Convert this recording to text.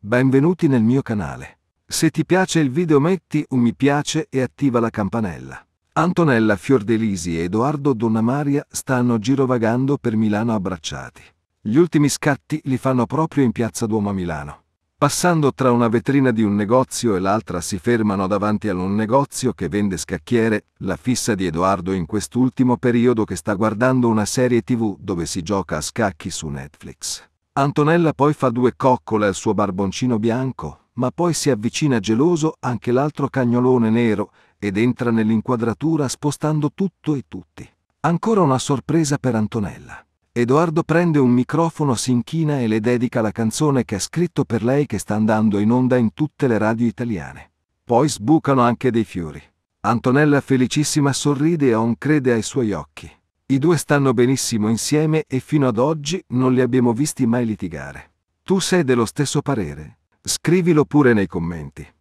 Benvenuti nel mio canale. Se ti piace il video metti un mi piace e attiva la campanella. Antonella Fiordelisi e Edoardo Donnamaria stanno girovagando per Milano abbracciati. Gli ultimi scatti li fanno proprio in piazza Duomo a Milano. Passando tra una vetrina di un negozio e l'altra si fermano davanti a un negozio che vende scacchiere, la fissa di Edoardo in quest'ultimo periodo che sta guardando una serie tv dove si gioca a scacchi su Netflix. Antonella poi fa due coccole al suo barboncino bianco, ma poi si avvicina geloso anche l'altro cagnolone nero ed entra nell'inquadratura spostando tutto e tutti. Ancora una sorpresa per Antonella. Edoardo prende un microfono, si inchina e le dedica la canzone che ha scritto per lei che sta andando in onda in tutte le radio italiane. Poi sbucano anche dei fiori. Antonella felicissima sorride e On crede ai suoi occhi. I due stanno benissimo insieme e fino ad oggi non li abbiamo visti mai litigare. Tu sei dello stesso parere? Scrivilo pure nei commenti.